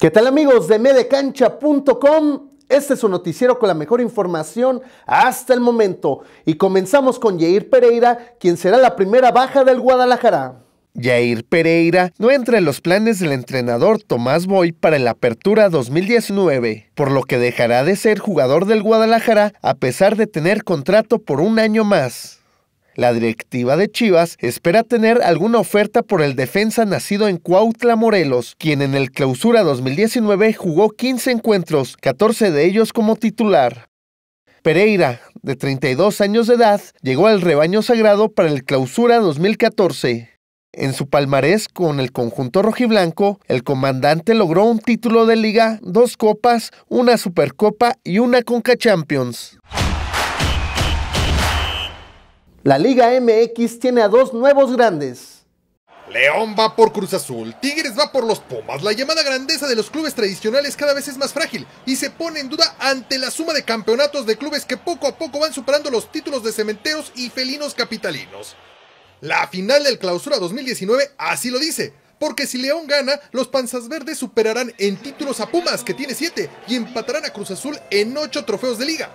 ¿Qué tal amigos de medecancha.com? Este es su noticiero con la mejor información hasta el momento y comenzamos con Jair Pereira, quien será la primera baja del Guadalajara. Jair Pereira no entra en los planes del entrenador Tomás Boy para la apertura 2019, por lo que dejará de ser jugador del Guadalajara a pesar de tener contrato por un año más. La directiva de Chivas espera tener alguna oferta por el defensa nacido en Cuautla, Morelos, quien en el clausura 2019 jugó 15 encuentros, 14 de ellos como titular. Pereira, de 32 años de edad, llegó al rebaño sagrado para el clausura 2014. En su palmarés con el conjunto rojiblanco, el comandante logró un título de liga, dos copas, una supercopa y una Conca Champions. La Liga MX tiene a dos nuevos grandes. León va por Cruz Azul, Tigres va por los Pumas, la llamada grandeza de los clubes tradicionales cada vez es más frágil y se pone en duda ante la suma de campeonatos de clubes que poco a poco van superando los títulos de cementeros y felinos capitalinos. La final del clausura 2019 así lo dice, porque si León gana, los Panzas Verdes superarán en títulos a Pumas que tiene 7 y empatarán a Cruz Azul en 8 trofeos de liga.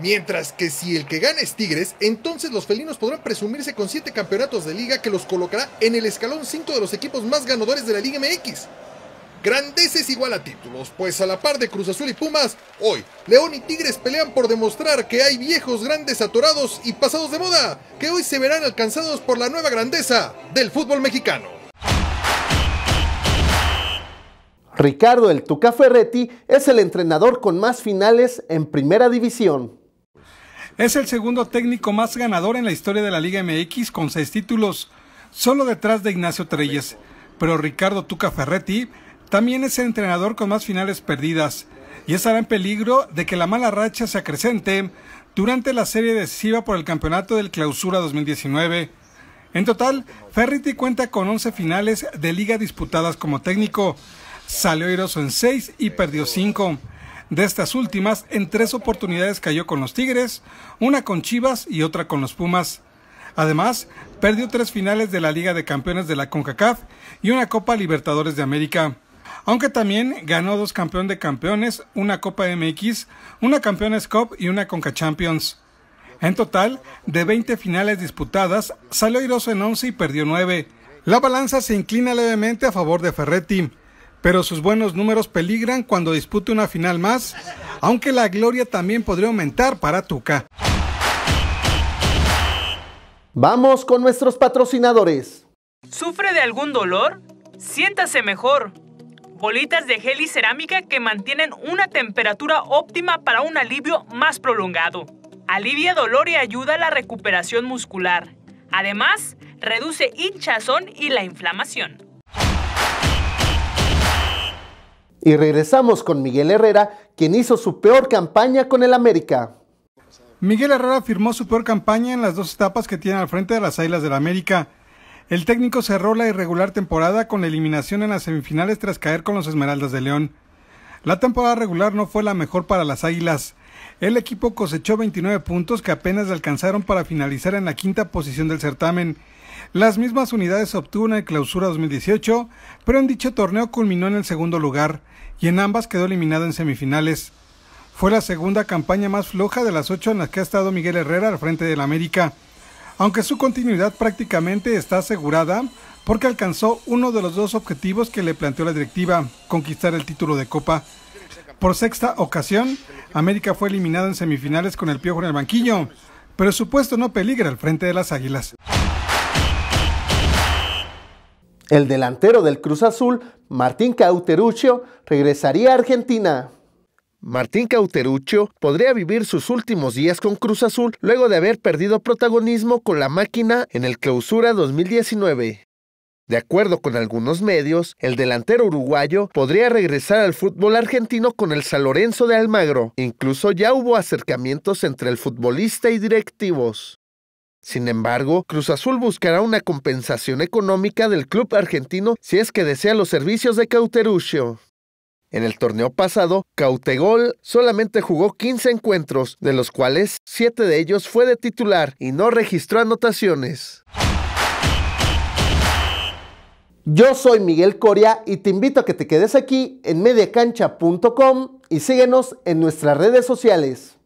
Mientras que si el que gana es Tigres, entonces los felinos podrán presumirse con 7 campeonatos de liga que los colocará en el escalón 5 de los equipos más ganadores de la Liga MX. Grandeza es igual a títulos, pues a la par de Cruz Azul y Pumas, hoy León y Tigres pelean por demostrar que hay viejos grandes atorados y pasados de moda, que hoy se verán alcanzados por la nueva grandeza del fútbol mexicano. Ricardo El Tuca Ferretti es el entrenador con más finales en Primera División. Es el segundo técnico más ganador en la historia de la Liga MX con seis títulos, solo detrás de Ignacio Treyes. Pero Ricardo Tuca Ferretti también es el entrenador con más finales perdidas y estará en peligro de que la mala racha se acrecente durante la serie decisiva por el campeonato del Clausura 2019. En total, Ferretti cuenta con 11 finales de liga disputadas como técnico. Salió airoso en 6 y perdió 5. De estas últimas, en tres oportunidades cayó con los Tigres, una con Chivas y otra con los Pumas. Además, perdió tres finales de la Liga de Campeones de la CONCACAF y una Copa Libertadores de América. Aunque también ganó dos campeón de campeones, una Copa MX, una Campeones Cup y una Conca Champions. En total, de 20 finales disputadas, salió airoso en 11 y perdió 9. La balanza se inclina levemente a favor de Ferretti, pero sus buenos números peligran cuando dispute una final más, aunque la gloria también podría aumentar para Tuca. Vamos con nuestros patrocinadores. ¿Sufre de algún dolor? Siéntase mejor. Bolitas de gel y cerámica que mantienen una temperatura óptima para un alivio más prolongado. Alivia dolor y ayuda a la recuperación muscular. Además, reduce hinchazón y la inflamación. Y regresamos con Miguel Herrera, quien hizo su peor campaña con el América. Miguel Herrera firmó su peor campaña en las dos etapas que tiene al frente de las Águilas del América. El técnico cerró la irregular temporada con la eliminación en las semifinales tras caer con los Esmeraldas de León. La temporada regular no fue la mejor para las Águilas. El equipo cosechó 29 puntos que apenas alcanzaron para finalizar en la quinta posición del certamen las mismas unidades obtuvo en clausura 2018, pero en dicho torneo culminó en el segundo lugar y en ambas quedó eliminado en semifinales. Fue la segunda campaña más floja de las ocho en las que ha estado Miguel Herrera al frente del América, aunque su continuidad prácticamente está asegurada porque alcanzó uno de los dos objetivos que le planteó la directiva, conquistar el título de Copa. Por sexta ocasión, América fue eliminado en semifinales con el piojo en el banquillo, pero su puesto no peligra al frente de las Águilas. El delantero del Cruz Azul, Martín Cauteruccio, regresaría a Argentina. Martín Cauteruccio podría vivir sus últimos días con Cruz Azul luego de haber perdido protagonismo con la máquina en el Clausura 2019. De acuerdo con algunos medios, el delantero uruguayo podría regresar al fútbol argentino con el San Lorenzo de Almagro. Incluso ya hubo acercamientos entre el futbolista y directivos. Sin embargo, Cruz Azul buscará una compensación económica del club argentino si es que desea los servicios de Cauteruccio. En el torneo pasado, Cautegol solamente jugó 15 encuentros, de los cuales 7 de ellos fue de titular y no registró anotaciones. Yo soy Miguel Coria y te invito a que te quedes aquí en mediacancha.com y síguenos en nuestras redes sociales.